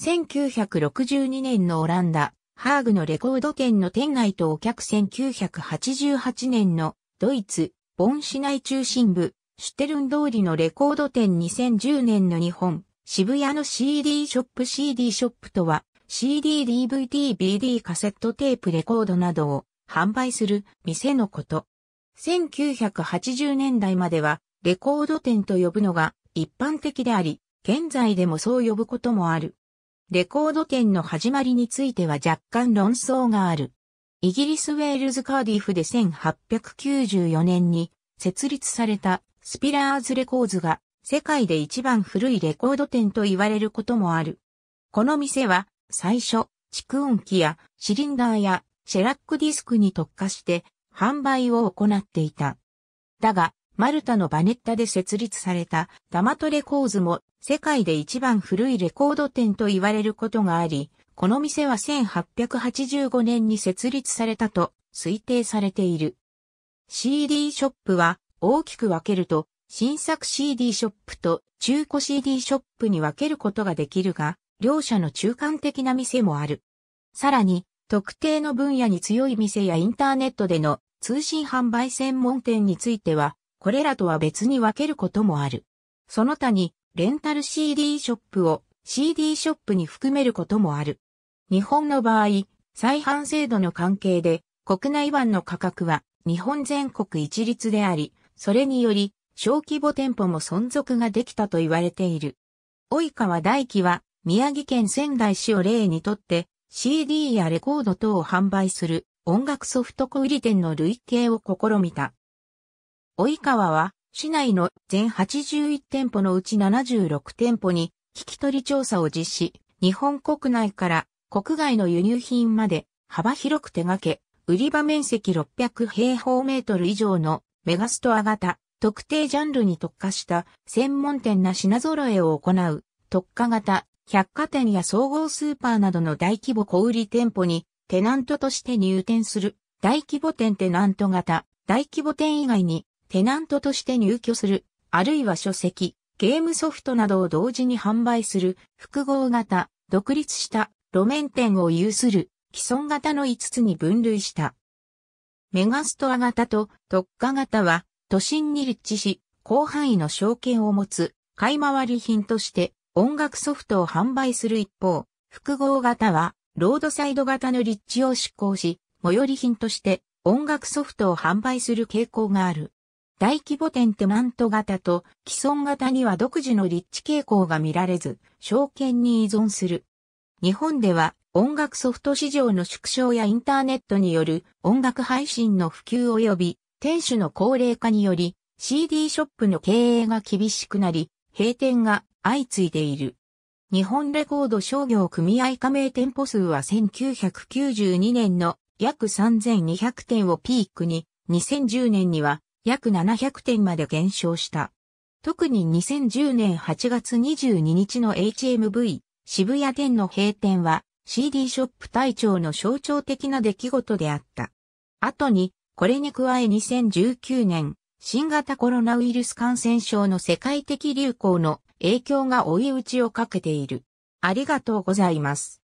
1962年のオランダ、ハーグのレコード店の店内とお客1988年のドイツ、ボン市内中心部、シュテルン通りのレコード店2010年の日本、渋谷の CD ショップ CD ショップとは CD、DVD、BD、カセットテープレコードなどを販売する店のこと。1980年代まではレコード店と呼ぶのが一般的であり、現在でもそう呼ぶこともある。レコード店の始まりについては若干論争がある。イギリス・ウェールズ・カーディフで1894年に設立されたスピラーズ・レコーズが世界で一番古いレコード店と言われることもある。この店は最初、蓄音機やシリンダーやシェラックディスクに特化して販売を行っていた。だが、マルタのバネッタで設立されたダマトレコーズも世界で一番古いレコード店と言われることがあり、この店は1885年に設立されたと推定されている。CD ショップは大きく分けると新作 CD ショップと中古 CD ショップに分けることができるが、両者の中間的な店もある。さらに、特定の分野に強い店やインターネットでの通信販売専門店については、これらとは別に分けることもある。その他に、レンタル CD ショップを CD ショップに含めることもある。日本の場合、再販制度の関係で、国内版の価格は日本全国一律であり、それにより、小規模店舗も存続ができたと言われている。及川大輝は、宮城県仙台市を例にとって、CD やレコード等を販売する音楽ソフト小売店の類型を試みた。及川は、市内の全81店舗のうち76店舗に聞き取り調査を実施、日本国内から国外の輸入品まで幅広く手掛け、売り場面積600平方メートル以上のメガストア型、特定ジャンルに特化した専門店な品揃えを行う特化型、百貨店や総合スーパーなどの大規模小売店舗にテナントとして入店する大規模店テナント型、大規模店以外にテナントとして入居する、あるいは書籍、ゲームソフトなどを同時に販売する複合型、独立した路面店を有する既存型の5つに分類した。メガストア型と特化型は都心に立地し広範囲の証券を持つ買い回り品として音楽ソフトを販売する一方、複合型はロードサイド型の立地を執行し、最寄り品として音楽ソフトを販売する傾向がある。大規模店テナント型と既存型には独自の立地傾向が見られず、証券に依存する。日本では音楽ソフト市場の縮小やインターネットによる音楽配信の普及及び店主の高齢化により CD ショップの経営が厳しくなり、閉店が相次いでいる。日本レコード商業組合加盟店舗数は1992年の約3200店をピークに、2010年には約700点まで減少した。特に2010年8月22日の HMV 渋谷店の閉店は CD ショップ隊長の象徴的な出来事であった。後に、これに加え2019年、新型コロナウイルス感染症の世界的流行の影響が追い打ちをかけている。ありがとうございます。